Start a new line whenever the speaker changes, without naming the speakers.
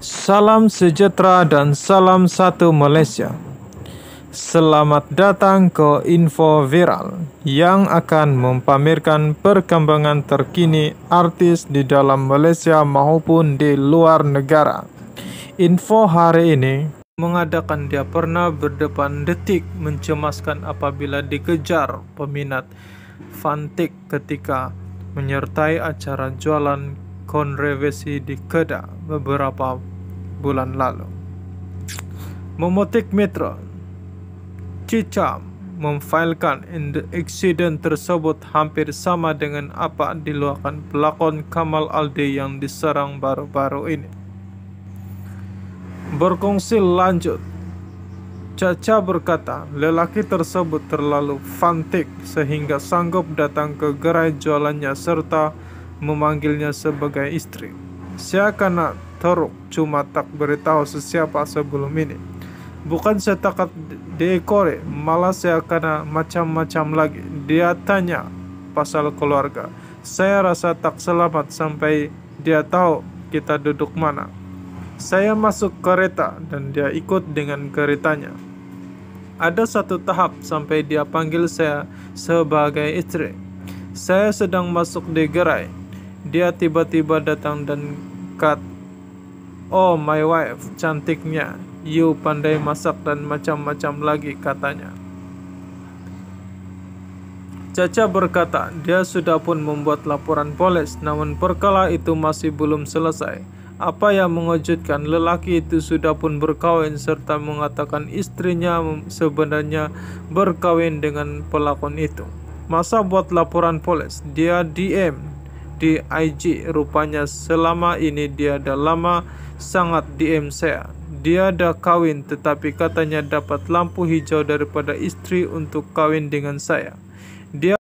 Salam sejahtera dan salam satu Malaysia. Selamat datang ke Info Viral yang akan mempamerkan perkembangan terkini artis di dalam Malaysia maupun di luar negara. Info hari ini mengadakan dia pernah berdepan detik mencemaskan apabila dikejar peminat fantik ketika menyertai acara jualan konrevesi di Kedah beberapa bulan lalu. Memetik metro Cica memfailkan insiden tersebut hampir sama dengan apa diluahkan pelakon Kamal Aldi yang diserang baru-baru ini. Berkongsi lanjut, Caca berkata, lelaki tersebut terlalu fantik sehingga sanggup datang ke gerai jualannya serta memanggilnya sebagai istri. Syakana teruk cuma tak beritahu sesiapa sebelum ini. Bukan saya setakat diekore, malah saya kena macam-macam lagi. Dia tanya pasal keluarga. Saya rasa tak selamat sampai dia tahu kita duduk mana. Saya masuk kereta dan dia ikut dengan keretanya. Ada satu tahap sampai dia panggil saya sebagai istri. Saya sedang masuk di gerai. Dia tiba-tiba datang dan dekat. Oh, my wife, cantiknya. You pandai masak dan macam-macam lagi, katanya. Caca berkata, dia sudah pun membuat laporan polis, namun perkala itu masih belum selesai. Apa yang mengejutkan, lelaki itu sudah pun berkawin serta mengatakan istrinya sebenarnya berkawin dengan pelakon itu. Masa buat laporan polis, dia DM di IG rupanya selama ini dia dah lama sangat DM saya dia dah kawin tetapi katanya dapat lampu hijau daripada istri untuk kawin dengan saya dia